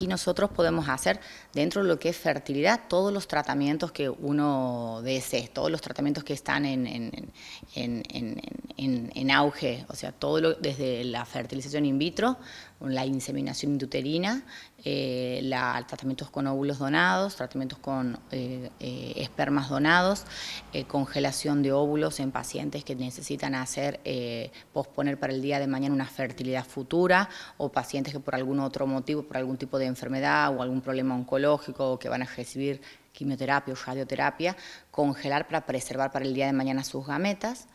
Y nosotros podemos hacer dentro de lo que es fertilidad todos los tratamientos que uno desee, todos los tratamientos que están en, auge, o sea, todo desde la fertilización in vitro, la inseminación induterina, eh, la, tratamientos con óvulos donados, tratamientos con eh, eh, espermas donados, congelación de óvulos en pacientes que necesitan hacer, posponer para el día de mañana una fertilidad futura o pacientes que por algún otro motivo, por algún tipo de enfermedad o algún problema oncológico que van a recibir quimioterapia o radioterapia, congelar para preservar para el día de mañana sus gametas.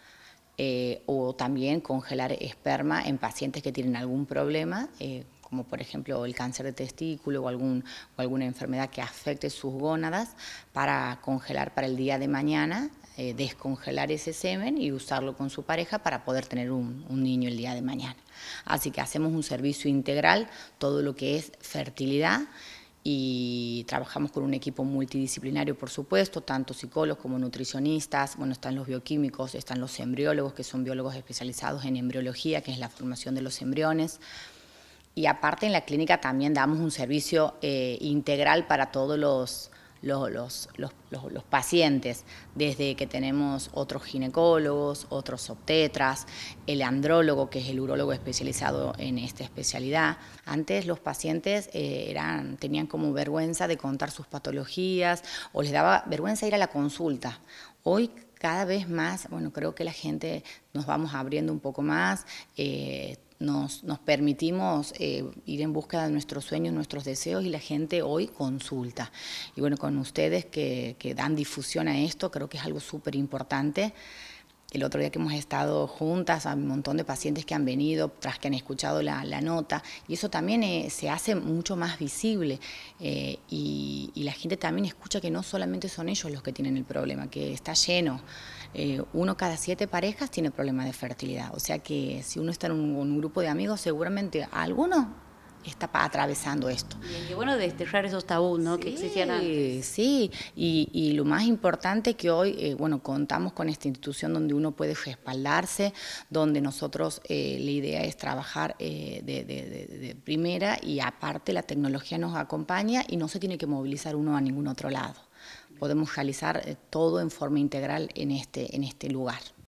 Eh, o también congelar esperma en pacientes que tienen algún problema, eh, como por ejemplo el cáncer de testículo o, algún, o alguna enfermedad que afecte sus gónadas, para congelar para el día de mañana eh, descongelar ese semen y usarlo con su pareja para poder tener un, niño el día de mañana. Así que hacemos un servicio integral, todo lo que es fertilidad y trabajamos con un equipo multidisciplinario, por supuesto, tanto psicólogos como nutricionistas, bueno, están los bioquímicos, están los embriólogos, que son biólogos especializados en embriología, que es la formación de los embriones. Y aparte en la clínica también damos un servicio eh, integral para todos los los, los, pacientes, desde que tenemos otros ginecólogos, otros obtetras, el andrólogo, que es el urólogo especializado en esta especialidad. Antes los pacientes eh, eran, tenían como vergüenza de contar sus patologías o les daba vergüenza ir a la consulta. Hoy cada vez más, bueno, creo que la gente nos vamos abriendo un poco más. Eh, nos, permitimos eh, ir en busca de nuestros sueños, nuestros deseos y la gente hoy consulta. Y bueno, con ustedes que, que dan difusión a esto, creo que es algo súper importante el otro día que hemos estado juntas, a un montón de pacientes que han venido tras que han escuchado la, nota, y eso también eh, se hace mucho más visible eh, y, la gente también escucha que no solamente son ellos los que tienen el problema, que está lleno. Eh, uno cada siete parejas tiene problemas de fertilidad, o sea que si uno está en un, grupo de amigos, seguramente alguno está atravesando esto. Y qué bueno desterrar esos tabús ¿no? que existían antes. Sí, y, lo más importante que hoy, eh, bueno, contamos con esta institución donde uno puede respaldarse, donde nosotros eh, la idea es trabajar eh, de, de, primera y aparte la tecnología nos acompaña y no se tiene que movilizar uno a ningún otro lado. Podemos realizar todo en forma integral en este, en este lugar.